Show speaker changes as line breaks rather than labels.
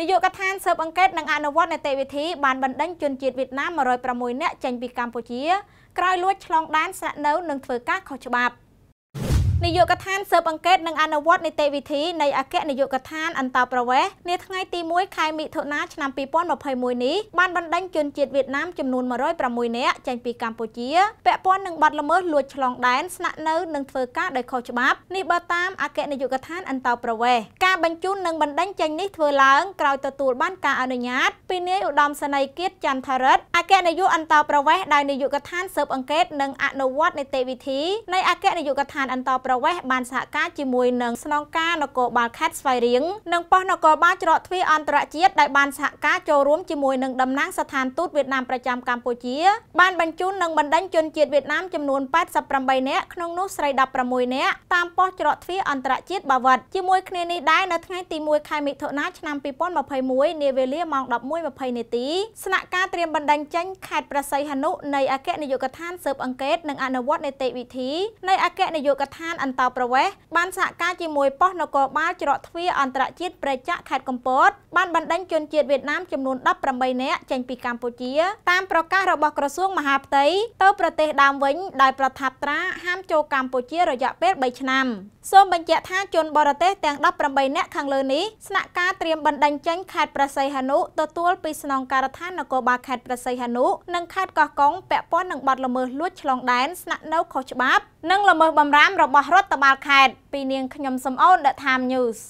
នាយកដ្ឋានស៊ើបអង្កេតនិងអនុវត្តនីតិវិធីបានបណ្តេញជនជាតិវៀតណាម106នាក់ចេញពីកម្ពុជាក្រោយលួចឆ្លងដែនស្នាក់នៅនិងធ្វើការខុសច្បាប់នាយកដ្ឋានស៊ើបអង្កេតនិងអនុវត្តនីតិវិធីនៃអគ្គនាយកដ្ឋានអន្តរប្រវេសន៍នាថ្ងៃទី1ខែមិថុនាឆ្នាំ2021នេះបានបណ្ដេញជនជាតិវៀតណាមចំនួន106នាក់ចេញពីកម្ពុជាពាក់ព័ន្ធនឹងបទល្មើសលួចឆ្លងដែនស្នាក់នៅនិងធ្វើការដោយខុសច្បាប់នេះបើតាមអគ្គនាយកដ្ឋានអន្តរប្រវេសន៍ការបញ្ជូននិងបណ្ដេញចេញនេះធ្វើឡើងក្រោយទទួលបានការអនុញ្ញាតពីនាយឧត្តមសេនីយ៍គៀតចន្ទថារិទ្ធអគ្គនាយកអន្តរប្រវេសន៍ដោយនាយកដ្ឋានស៊ើបអង្កេតនិងអនុវត្តនីតិវិធី នៃអគ្គនាយកដ្ឋានអន្តរប្រវេសន៍រវេសបានសហការជាមួយនឹងស្នងការនគរបាលខេត្តស្វាយរៀងនិងប៉ុស្តិ៍នគរបាលច្រកទ្វារអន្តរជាតិដែលបានសហការចូលរួមជាមួយនឹងតំណាងស្ថានទូតវៀតណាមប្រចាំកម្ពុជាបានបញ្ជូននិងបណ្ដេញជនជាតិវៀតណាមចំនួន88នាក់ក្នុងនោះស្រី16នាក់តាមប៉ុស្តិ៍ច្រកទ្វារអន្តរជាតិបាវិតជាមួយគ្នានេះដែរនៅថ្ងៃទី1ខែមិថុនាឆ្នាំ2021នាវេលាម៉ោង11:20នាទី ស្នាក់ការត្រៀមបណ្ដេញចេញខេត្តប្រស័យហនុនៃអគ្គនាយកដ្ឋានស៊ើបអង្កេតនិងអនុវត្តនីតិវិធីនៃអគ្គនាយកដ្ឋានអន្តោប្រវេសន៍បានសហការជាមួយប៉ុស្តិ៍នគរបាលច្រកទ្វារអន្តរជាតិប្រចាក់ខេត្តកំពតបានបណ្ដេញជនជាតិវៀតណាមចំនួន18នាក់ចេញពីកម្ពុជាតាមប្រកាសរបស់ក្រសួងមហាផ្ទៃទៅប្រទេសដើមវិញ ដោយប្រថាប់ត្រាហាមចូលកម្ពុជារយៈពេល3ឆ្នាំសូមបញ្ជាក់ថាជនបរទេសទាំង18នាក់ខាងលើនេះស្នាក់ការត្រៀមបណ្ដឹងចេញខេត្តប្រស័យហនុទទួលពីស្នងការដ្ឋាននគរបាលខេត្តប្រស័យហនុនិងខេត្តកោះកុងពាក់ព័ន្ធនឹងបទល្មើសលួចឆ្លងដែនស្នាក់នៅខុសច្បាប់និងល្មើសបំរាមរបស់រដ្ឋបាលខេត្តពីនាងខ្ញុំសំអូន The Time News